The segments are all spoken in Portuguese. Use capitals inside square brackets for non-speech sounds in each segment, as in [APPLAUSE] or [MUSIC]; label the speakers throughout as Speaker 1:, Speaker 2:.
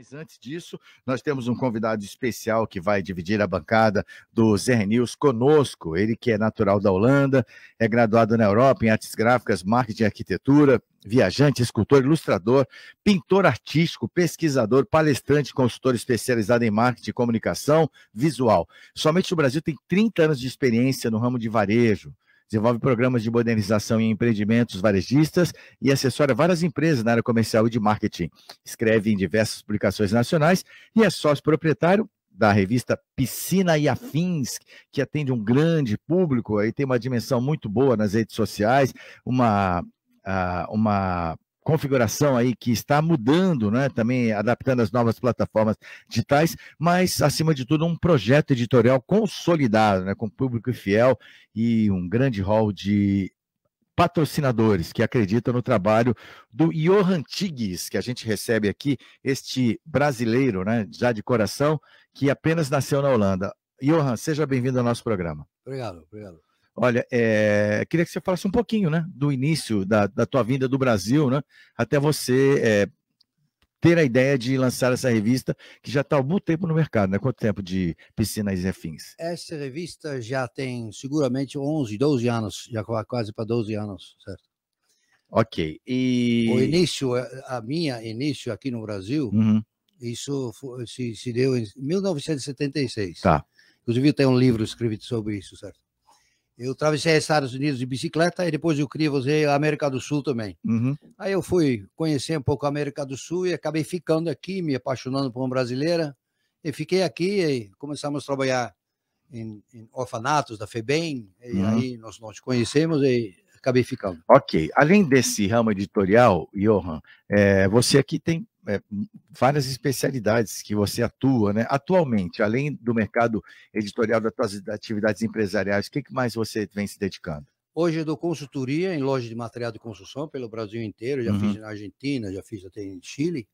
Speaker 1: Mas antes disso, nós temos um convidado especial que vai dividir a bancada do Zé News conosco. Ele que é natural da Holanda, é graduado na Europa em artes gráficas, marketing e arquitetura, viajante, escultor, ilustrador, pintor artístico, pesquisador, palestrante, consultor especializado em marketing e comunicação visual. Somente o Brasil tem 30 anos de experiência no ramo de varejo. Desenvolve programas de modernização em empreendimentos varejistas e assessora várias empresas na área comercial e de marketing. Escreve em diversas publicações nacionais e é sócio proprietário da revista Piscina e Afins, que atende um grande público, aí tem uma dimensão muito boa nas redes sociais, uma, ah, uma configuração aí que está mudando, né? Também adaptando as novas plataformas digitais, mas acima de tudo um projeto editorial consolidado, né? Com público fiel e um grande hall de patrocinadores que acreditam no trabalho do Johan Tigues, que a gente recebe aqui, este brasileiro, né, já de coração, que apenas nasceu na Holanda. Johan, seja bem-vindo ao nosso programa.
Speaker 2: Obrigado, obrigado.
Speaker 1: Olha, é, queria que você falasse um pouquinho, né, do início da, da tua vinda do Brasil, né, até você é, ter a ideia de lançar essa revista que já está há algum tempo no mercado, né? Quanto tempo de Piscinas e Afins?
Speaker 2: Essa revista já tem seguramente 11, 12 anos, já quase para 12 anos, certo?
Speaker 1: Ok. E... O
Speaker 2: início, é, a minha início aqui no Brasil, uhum. isso se, se, deu em 1976. Tá. Inclusive tem um livro escrito sobre isso, certo? Eu atravessei Estados Unidos de bicicleta e depois eu queria fazer a América do Sul também. Uhum. Aí eu fui conhecer um pouco a América do Sul e acabei ficando aqui, me apaixonando por uma brasileira. E fiquei aqui e começamos a trabalhar em, em orfanatos da FEBEM. E uhum. aí nós nos
Speaker 1: conhecemos e acabei ficando. Ok. Além desse ramo editorial, Johan, é, você aqui tem é, várias especialidades que você atua, né? Atualmente, além do mercado editorial das suas atividades empresariais, o que, mais você vem se dedicando?
Speaker 2: Hoje eu dou consultoria em lojas de material de construção pelo Brasil inteiro, já uhum. fiz na Argentina, já fiz até em Chile.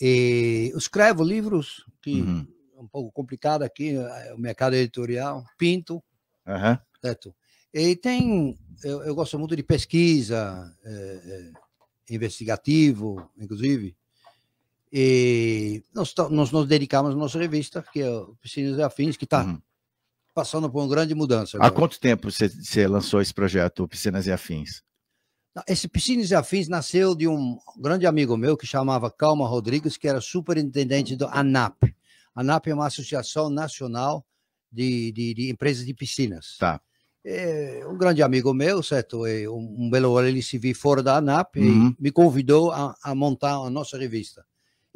Speaker 2: E escrevo livros, que uhum. é um pouco complicado aqui, é, o mercado editorial, pinto, uhum. certo? E tem, eu, eu, gosto muito de pesquisa, é, é, investigativo, inclusive. E nós, nós nos dedicamos à nossa revista, que é o Piscinas e Afins, que está uhum. passando por uma grande mudança. Agora. Há
Speaker 1: quanto tempo você, você lançou esse projeto, Piscinas e Afins?
Speaker 2: Esse Piscinas e Afins nasceu de um grande amigo meu que chamava Calma Rodrigues, que era superintendente do ANAP. ANAP é uma associação nacional de, de, de empresas de piscinas. Tá. É, um grande amigo meu, certo? É um, um belo olho, ele se viu fora da ANAP uhum. e me convidou a, a montar a nossa revista.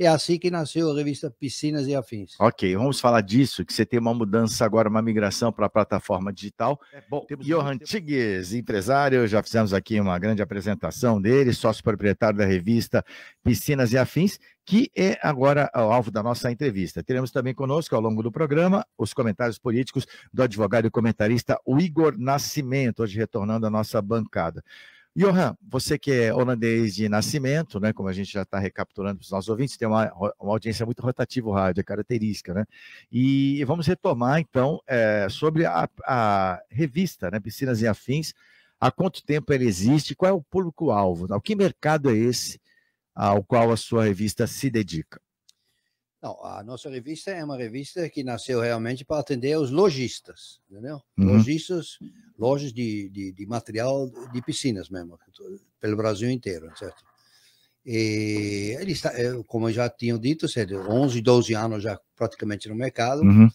Speaker 2: É assim que
Speaker 1: nasceu a revista Piscinas e Afins. Ok, vamos falar disso, que você tem uma mudança agora, uma migração para a plataforma digital. É bom, temos Johan Tigues, empresário, já fizemos aqui uma grande apresentação dele, sócio proprietário da revista Piscinas e Afins, que é agora o alvo da nossa entrevista. Teremos também conosco, ao longo do programa, os comentários políticos do advogado e comentarista Igor Nascimento, hoje retornando à nossa bancada. Johan, você que é holandês de nascimento, né, como a gente já está recapitulando para os nossos ouvintes, tem uma, uma, audiência muito rotativa o rádio, é característica, né? E vamos retomar, então, é, sobre a, a, revista, né, Piscinas e Afins, há quanto tempo ela existe, qual é o público-alvo, né? que mercado é esse ao qual a sua revista se dedica?
Speaker 2: Não, a nossa revista é uma revista que nasceu realmente para atender os lojistas, entendeu? Uhum. Lojistas, lojas de, de, de, material de piscinas mesmo, pelo Brasil inteiro, certo? E ele está, como eu já tinha dito, 11, 12 anos já praticamente no mercado. Uhum.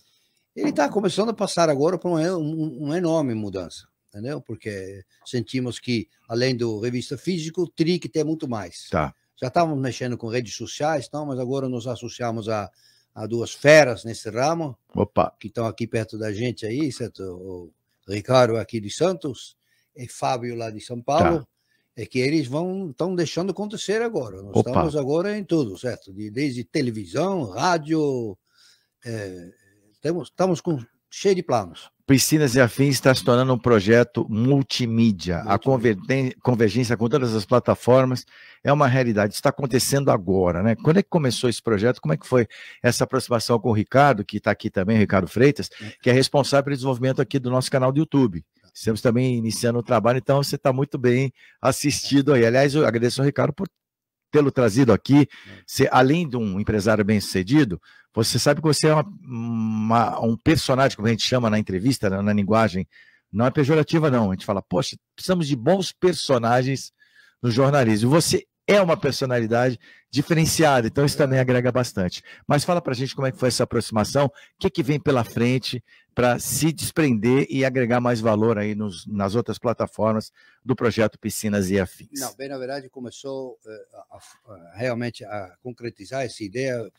Speaker 2: Ele está começando a passar agora por uma, uma enorme mudança, entendeu? Porque sentimos que, além do revista físico, teria que ter muito mais. Tá já estávamos mexendo com redes sociais, então, mas agora nos associamos a, a duas feras nesse ramo. Opa. Que estão aqui perto da gente aí, certo? O Ricardo aqui de Santos e Fábio lá de São tá. Paulo. Tá. É que eles vão estão deixando acontecer agora. Nós Opa. estamos agora em tudo, certo? De, desde televisão, rádio, é, temos, estamos com cheio de planos.
Speaker 1: Piscinas e Afins está se tornando um projeto multimídia. A convergência com todas as plataformas é uma realidade. Está acontecendo agora, né? Quando é que começou esse projeto? Como é que foi essa aproximação com o Ricardo, que está aqui também, Ricardo Freitas, é. que é responsável pelo desenvolvimento aqui do nosso canal do YouTube? Estamos também iniciando o trabalho, então você está muito bem assistido aí. Aliás, eu agradeço ao Ricardo por tê-lo trazido aqui. Você, é. além de um empresário bem-sucedido, você sabe que você é uma, uma, um personagem, como a gente chama na entrevista, na, né, na linguagem, não é pejorativa, não. A gente fala, poxa, precisamos de bons personagens no jornalismo. Você é uma personalidade diferenciada, então isso também é. agrega bastante. Mas fala para a gente como é que foi essa aproximação, o que, que vem pela frente para se desprender e agregar mais valor aí nos, nas outras plataformas do projeto Piscinas e Afins.
Speaker 2: Não, bem, na verdade, começou uh, a, a, realmente a concretizar essa ideia.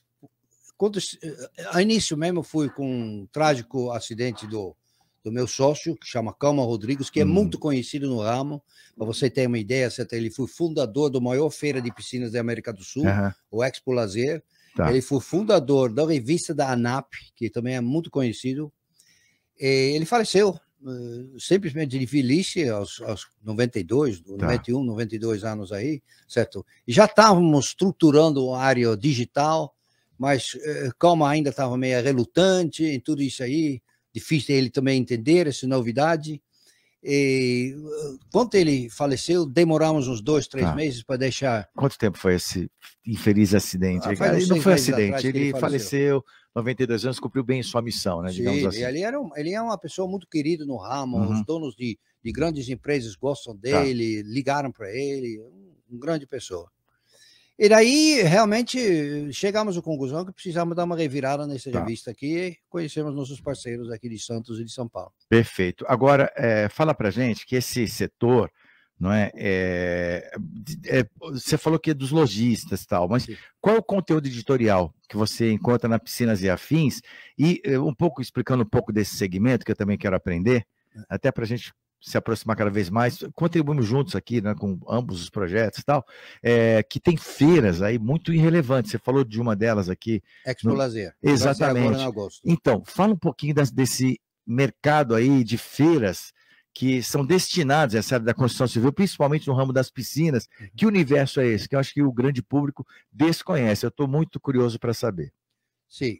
Speaker 2: Quando, eh, a início mesmo fui com um trágico acidente do do meu sócio, que chama Calma Rodrigues, que é hum. muito conhecido no ramo. Para você ter uma ideia, tá, ele foi fundador da maior feira de piscinas da América do Sul, uhum. o Expo Lazer. Tá. Ele foi fundador da revista da ANAP, que também é muito conhecido. E ele faleceu eh, simplesmente de velhice aos, aos 92, tá. 91, 92 anos aí, certo? Já estávamos estruturando a área digital, mas eh, Calma ainda estava meio relutante em tudo isso aí difícil ele também entender essa novidade. E uh, quando ele faleceu, demoramos uns dois, três tá. meses para deixar.
Speaker 1: Quanto tempo foi esse infeliz acidente? Ah, não foi acidente, ele, ele faleceu. faleceu. 92 anos, cumpriu bem sua missão, né? Digamos assim. ele,
Speaker 2: era um, ele é uma pessoa muito querida no ramo, uhum. os donos de, de grandes empresas gostam tá. dele, tá. ligaram para ele, um, um grande pessoa. E daí, realmente, chegamos à conclusão que precisamos dar uma revirada nessa tá. revista aqui e conhecemos nossos parceiros aqui de Santos e de São Paulo.
Speaker 1: Perfeito. Agora, é, fala para gente que esse setor, não é, é, é você falou que é dos lojistas e tal, mas Sim. qual é o conteúdo editorial que você encontra na Piscinas e Afins? E um pouco, explicando um pouco desse segmento, que eu também quero aprender, é. até para a gente se aproximar cada vez mais. Contribuímos juntos aqui, né, com ambos os projetos e tal, é, que tem feiras aí muito irrelevantes. Você falou de uma delas aqui. Expo no... Lazer. Exatamente. Então, fala um pouquinho das, desse mercado aí de feiras que são destinados essa área da construção civil, principalmente no ramo das piscinas. Uhum. Que universo é esse? Que eu acho que o grande público desconhece. Eu estou muito curioso para saber.
Speaker 2: Sim.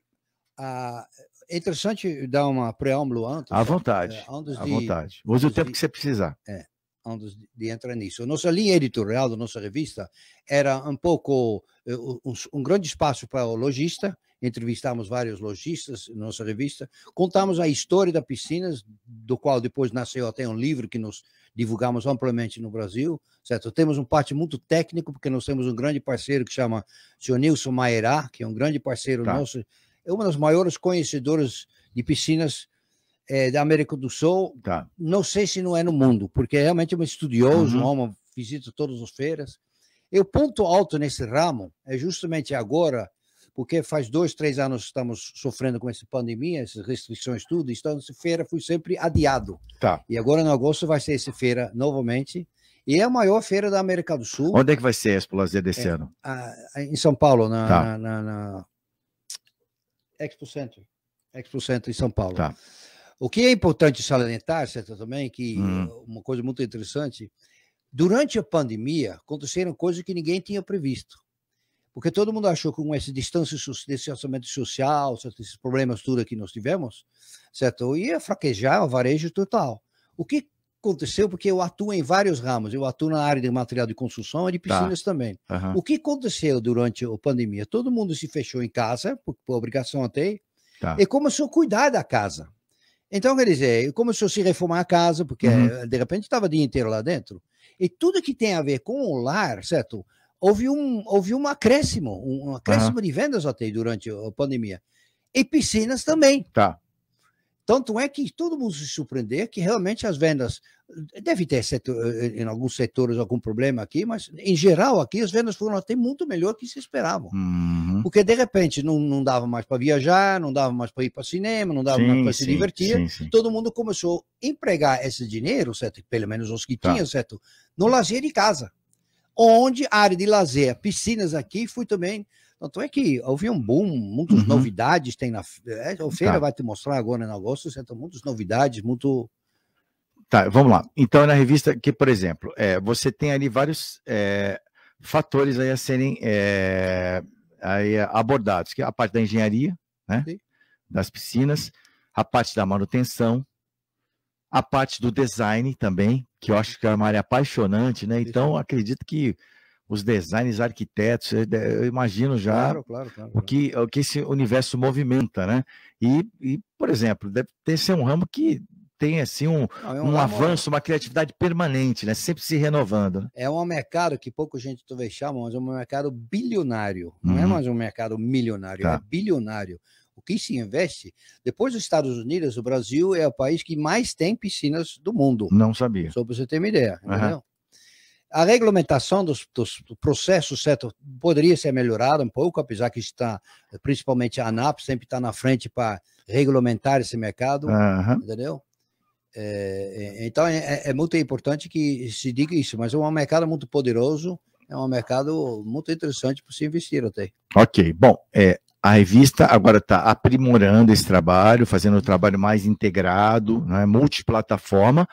Speaker 2: Ah, é interessante dar uma preâmbulo antes. À vontade. É, antes à de, vontade.
Speaker 1: Use o tempo de, que você precisar.
Speaker 2: É, antes de entrar nisso. Nossa linha editorial da nossa revista era um pouco eh, um, um grande espaço para o lojista. Entrevistamos vários lojistas na nossa revista. Contamos a história da Piscinas, do qual depois nasceu até um livro que nos divulgamos amplamente no Brasil, certo? Temos um parte muito técnico, porque nós temos um grande parceiro que chama Nilson Maerá, que é um grande parceiro tá. nosso é uma das maiores conhecedoras de piscinas é, da América do Sul. Tá. Não sei se não é no mundo, porque é realmente é uma estudiosa, uhum. É uma visita todas as feiras. E o ponto alto nesse ramo é justamente agora, porque faz dois, três anos estamos sofrendo com essa pandemia, essas restrições tudo, então essa feira foi sempre adiado. Tá. E agora em agosto vai ser essa feira novamente. E é a maior feira da
Speaker 1: América do Sul. Onde é que vai ser a Expo Lazer desse é, ano? A, a, em São Paulo, na, tá. na, na, na Expo
Speaker 2: Center. Expo Center em São Paulo. Tá. O que é importante salientar, certo, também, que hum. uma coisa muito interessante, durante a pandemia aconteceram coisas que ninguém tinha previsto. Porque todo mundo achou que com esse distância, distanciamento social, certo, esses problemas tudo que nós tivemos, certo, ia fraquejar o varejo total. O que aconteceu? Porque eu atuo em vários ramos. Eu atuo na área de material de construção e de tá. piscinas tá. também. Uhum. O que aconteceu durante a pandemia? Todo mundo se fechou em casa, por, por obrigação até, tá. e começou a cuidar da casa. Então, quer dizer, começou a se reformar a casa, porque uhum. Eh, de repente estava o dia inteiro lá dentro. E tudo que tem a ver com o lar, certo? Houve um, houve um acréscimo, um acréscimo uhum. de vendas até durante a pandemia. E piscinas também. Tá. Tanto é que todo mundo se surpreender que realmente as vendas. Deve ter setor, eh, em alguns setores algum problema aqui, mas em geral aqui as vendas foram até muito melhor que se esperavam. Uhum. Porque de repente não, não dava mais para viajar, não dava mais para ir para cinema, não dava sim, mais para se divertir. Sim, sim. Todo mundo começou a empregar esse dinheiro, certo? pelo menos os que tá. tinham, certo? No lazer de casa. Onde a área de lazer, piscinas aqui, foi também então é que houve um boom, muitas uhum. novidades tem na é, a feira, tá. vai te mostrar agora no negócio, então muitas novidades,
Speaker 1: muito Tá, vamos lá. Então, é na revista que, por exemplo, é, você tem ali vários é, fatores aí a serem é, aí abordados, que é a parte da engenharia, né? Sim. Das piscinas, a parte da manutenção, a parte do design também, que eu acho que é uma área apaixonante, né? Então, acredito que os designers, arquitetos, eu imagino já claro, claro, claro, o, que, o que esse universo movimenta, né? E, e por exemplo, deve ter ser um ramo que tem assim um, Não, é um, um avanço, uma criatividade permanente, né? Sempre se renovando. Né?
Speaker 2: É um mercado que pouco gente tu chama, mas é um mercado bilionário. Não é uhum. é mais um mercado milionário, é tá. é bilionário. O que se investe, depois dos Estados Unidos, o Brasil é o país que mais tem piscinas do mundo. Não sabia. Só para você ter uma ideia, entendeu? Uhum. A regulamentação dos, dos processos certo, poderia ser melhorada um pouco, apesar que está, principalmente a ANAP, sempre está na frente para regulamentar esse mercado, uhum. entendeu? É, é então é, é, é, muito importante que se diga isso, mas é um mercado muito poderoso, é um mercado muito interessante para se investir até.
Speaker 1: Ok, bom, é, a revista agora está aprimorando esse trabalho, fazendo um trabalho mais integrado, né, multiplataforma,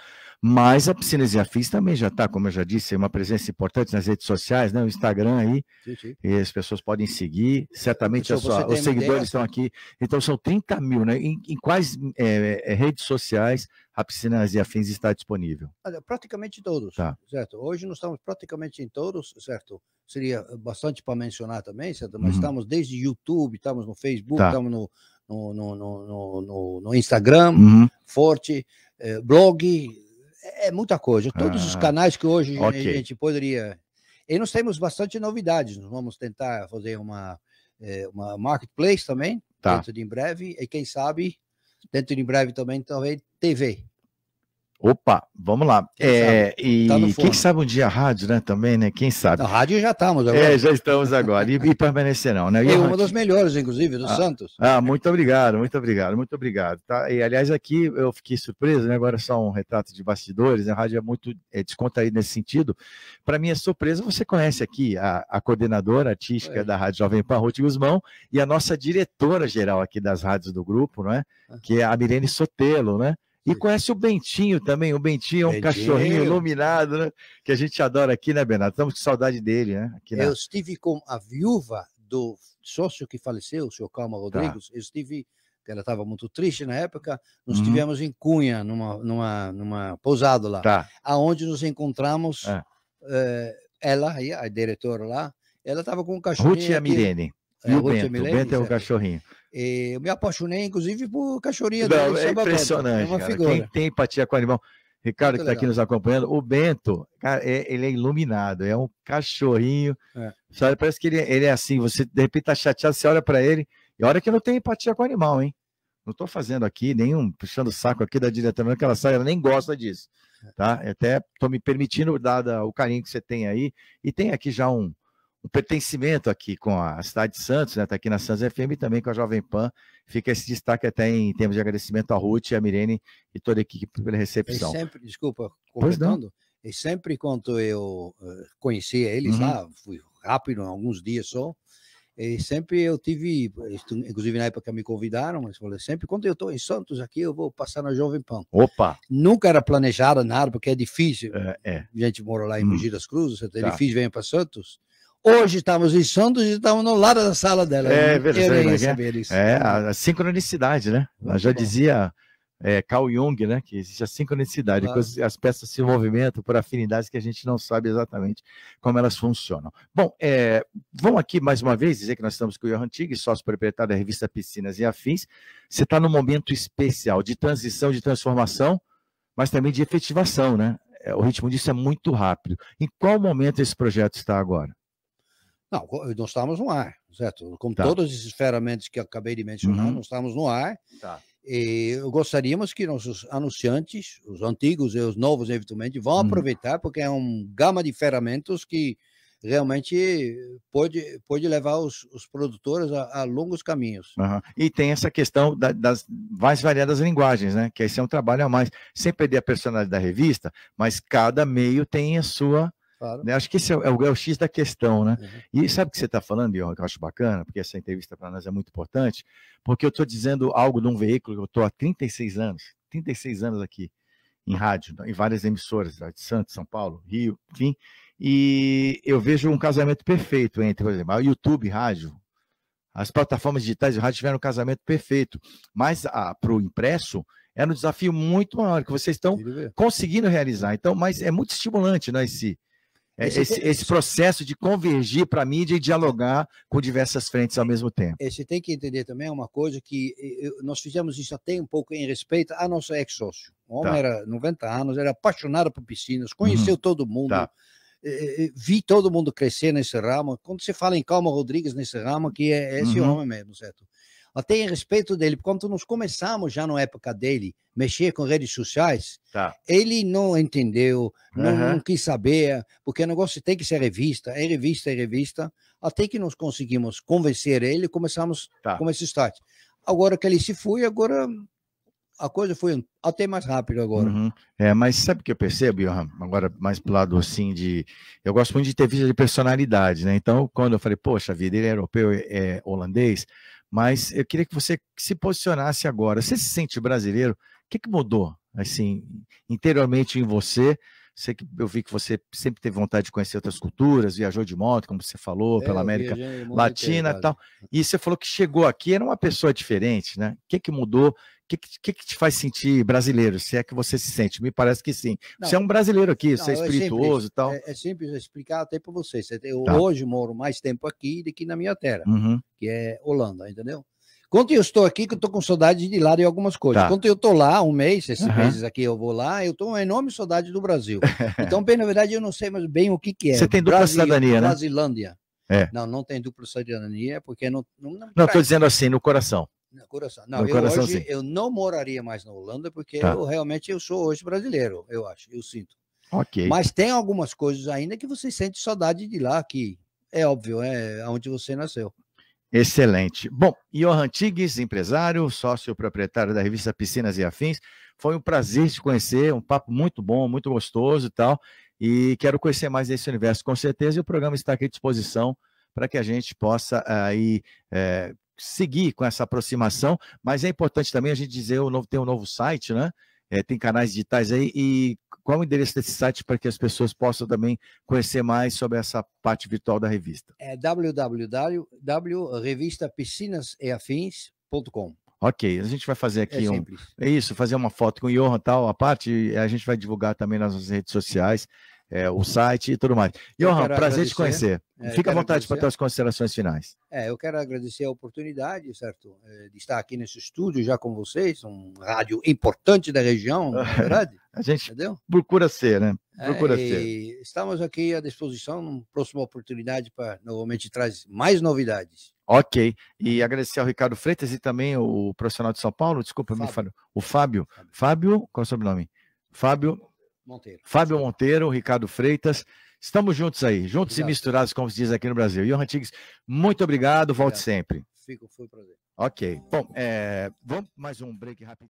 Speaker 1: mas a Piscinas e Afins também já está, como eu já disse, uma presença importante nas redes sociais, né? O Instagram aí, sim, sim. e as pessoas podem seguir. Certamente então, sua, os seguidores estão aqui. Então são 30 mil, né? Em, em quais é, é, redes sociais a Piscinas e Afins está disponível?
Speaker 2: Olha, praticamente todos, tá. certo? Hoje nós estamos praticamente em todos, certo? Seria bastante para mencionar também, certo? Mas uhum. estamos desde YouTube, estamos no Facebook, tá. estamos no, no, no, no, Instagram, uhum. forte, eh, blog, é, é muita coisa. Todos ah, os canais que hoje okay. a gente poderia. E nós temos bastante novidades. Nós vamos tentar fazer uma, é, uma marketplace também, tá. dentro de em breve. E quem sabe, dentro de em breve também, talvez TV.
Speaker 1: Opa, vamos lá. É, tá e tá quem sabe um dia a rádio, né? Também, né? Quem sabe? A rádio já estamos agora. É, já estamos agora. E, e permanecerão, né? E, e uma das melhores, inclusive, do ah, Santos. Ah, muito obrigado, muito obrigado, muito obrigado. Tá? E, aliás, aqui eu fiquei surpreso, né? Agora só um retrato de bastidores, né? A rádio é muito é, nesse sentido. Para minha é surpresa, você conhece aqui a, a coordenadora artística é. da Rádio Jovem Pan, Ruth Guzmão, e a nossa diretora geral aqui das rádios do grupo, não é? Que é a Mirene Sotelo, né? E conhece o Bentinho também. O Bentinho é um Bentinho. cachorrinho iluminado, né? Que a gente adora aqui, né, Bernardo? Estamos com saudade dele, né? Na... Eu
Speaker 2: estive com a viúva do sócio que faleceu, o senhor Calma tá. Rodrigues. Tá. Eu estive, ela estava muito triste na época. Nós uhum. estivemos em Cunha, numa, numa, numa pousada lá. Tá. Aonde nos encontramos, é. eh, ela, a diretora lá, ela estava com um cachorrinho. Ruth e a Mirene. E o Bento, o Bento é o é. cachorrinho. Eh, eu me apaixonei, inclusive, por cachorrinha Não, É impressionante. cara. Quem
Speaker 1: tem empatia com o animal. Ricardo, Muito que está aqui nos acompanhando, o Bento, cara, é, ele é iluminado, é um cachorrinho. É. Sabe? Parece que ele, ele, é assim, você de repente está chateado, você olha para ele, e olha que não tem empatia com o animal, hein? Não estou fazendo aqui nenhum, puxando o saco aqui da diretora, que ela sai, ela nem gosta disso. É. Tá? Até estou me permitindo, dado o carinho que você tem aí. E tem aqui já um, um pertencimento aqui com a cidade de Santos, né? Está aqui na Santos FM e também com a Jovem Pan. Fica esse destaque até em termos de agradecimento à Ruth, à Mirene e toda a equipe pela recepção. E sempre,
Speaker 2: desculpa, completando, e sempre quando eu eh, conhecia eles uhum. lá, fui rápido, alguns dias só, e sempre eu tive, inclusive na época me convidaram, mas falei, sempre quando eu estou em Santos aqui, eu vou passar na Jovem Pan. Opa! Nunca era planejado nada, porque é difícil. É, é. A gente mora lá em hum. Mogi das Cruzes, é tá. difícil vir para Santos. Hoje estávamos em Santos e estávamos no lado da sala dela. É verdade. É,
Speaker 1: a sincronicidade, né? Ela já dizia é, Carl Jung, né? Que existe a sincronicidade, ah. claro. as, as peças se movimentam por afinidades que a gente não sabe exatamente como elas funcionam. Bom, é, vamos aqui mais uma vez dizer que nós estamos com o Johan Tig, sócio proprietário da revista Piscinas e Afins. Você está num momento especial de transição, de transformação, mas também de efetivação, né? É, o ritmo disso é muito rápido. Em qual momento esse projeto está agora?
Speaker 2: Não, não estávamos no ar, certo? Como tá. todas ferramentas que acabei de mencionar, uhum. não estávamos no ar. Tá. E gostaríamos que nossos anunciantes, os antigos e os novos, eventualmente, vão uhum. aproveitar, porque é uma gama de ferramentas que realmente pode, pode levar os, os produtores a, a longos
Speaker 1: caminhos. Uhum. E tem essa questão da, das mais variadas linguagens, né? Que esse é um trabalho a mais, sem perder a personalidade da revista, mas cada meio tem a sua Claro. Né? Acho que esse é, é, o, é o X da questão, né? Uhum. E sabe o que você está falando, Ion, que eu acho bacana, porque essa entrevista para nós é muito importante, porque eu estou dizendo algo de um veículo que eu estou há 36 anos, 36 anos aqui em rádio, em várias emissoras, de Santos, São Paulo, Rio, enfim, e eu vejo um casamento perfeito entre, por exemplo, YouTube, rádio, as plataformas digitais de rádio tiveram um casamento perfeito, mas para o impresso era um desafio muito maior que vocês estão conseguindo realizar. Então, mas é muito estimulante, né? Esse, é, esse, esse, processo de convergir para a mídia e dialogar com diversas frentes ao mesmo tempo.
Speaker 2: É, você tem que entender também uma coisa que nós fizemos isso até um pouco em respeito a nosso ex-sócio. O homem tá. era 90 anos, era apaixonado por piscinas, conheceu uhum. todo mundo. Tá. Vi todo mundo crescer nesse ramo. Quando você fala em Calma Rodrigues nesse ramo, que é esse uhum. homem mesmo, certo? até em respeito dele, quando nós começamos já na época dele, mexer com redes sociais, tá. ele não entendeu, uhum. não, quis saber, porque o negócio tem que ser revista, é revista, é revista, até que nós conseguimos convencer ele, começamos tá. com esse start. Agora que ele se foi, agora
Speaker 1: a coisa foi até mais rápido agora. Uhum. É, mas sabe o que eu percebo, Johan? Agora, mais pro lado assim de. Eu gosto muito de ter vista de personalidade, né? Então, quando eu falei, poxa vida, ele é europeu, é, é holandês, mas eu queria que você se posicionasse agora. Você se sente brasileiro? O que, que mudou, assim, interiormente em você? Sei que eu vi que você sempre teve vontade de conhecer outras culturas, viajou de moto, como você falou, é, pela América é Latina e tal. E você falou que chegou aqui, era uma pessoa diferente, né? O que, que mudou? O que, que, que te faz sentir brasileiro? Se é que você se sente? Me parece que sim. Não, você é um brasileiro aqui, não, você é espirituoso e é
Speaker 2: tal. É, é, simples explicar até para vocês. Eu tá. hoje moro mais tempo aqui do que na minha terra, uhum. que é Holanda, entendeu? Quando eu estou aqui, que eu estou com saudade de lá de algumas coisas. Tá. Quando eu estou lá, um mês, esses uhum. meses aqui eu vou lá, eu estou com uma enorme saudade do Brasil. [LAUGHS] então, bem, na verdade, eu não sei mais bem o que, que é. Você tem dupla Brasil, cidadania, né? Brasilândia. É. Não, não tem dupla cidadania, porque não. Não,
Speaker 1: não, estou dizendo assim, no coração.
Speaker 2: No coração. Não, no eu coração, hoje sim. eu não moraria mais na Holanda, porque tá. eu realmente eu sou hoje brasileiro, eu acho, eu sinto.
Speaker 1: Ok. Mas
Speaker 2: tem algumas coisas ainda que você sente
Speaker 1: saudade de lá que É óbvio, é onde você nasceu. Excelente. Bom, Johan Tigues, empresário, sócio proprietário da revista Piscinas e Afins, foi um prazer te conhecer, um papo muito bom, muito gostoso e tal. E quero conhecer mais esse universo, com certeza, e o programa está aqui à disposição para que a gente possa aí é, seguir com essa aproximação. Mas é importante também a gente dizer, o novo, tem um novo site, né? É, tem canais digitais aí, e qual o endereço desse site para que as pessoas possam também conhecer mais sobre essa parte virtual da revista?
Speaker 2: É www.revistapiscinaseafins.com.
Speaker 1: Ok, a gente vai fazer aqui é um. É isso, fazer uma foto com o Johan tal, a parte, a gente vai divulgar também nas nossas redes sociais é, o site e tudo mais. Johan, prazer te conhecer. É, Fica à vontade para as considerações finais.
Speaker 2: É, eu quero agradecer a oportunidade, certo, é, de estar aqui nesse estúdio já com vocês, um rádio importante da região, na é [LAUGHS] verdade.
Speaker 1: a gente entendeu? procura ser, né? É, procura é, ser.
Speaker 2: Estamos aqui à disposição, numa
Speaker 1: próxima oportunidade para novamente trazer mais novidades. Ok. E agradecer ao Ricardo Freitas e também o profissional de São Paulo, desculpa, Fábio. me falou, o Fábio. Fábio, Fábio qual é o sobrenome? Fábio Monteiro. Fábio Monteiro, Ricardo Freitas. Estamos juntos aí, juntos obrigado. e misturados, como se diz aqui no Brasil. Johan Tigres, muito obrigado, volte obrigado. sempre. Fico, foi um prazer. Ok. Bom, é, vamos mais um break rápido.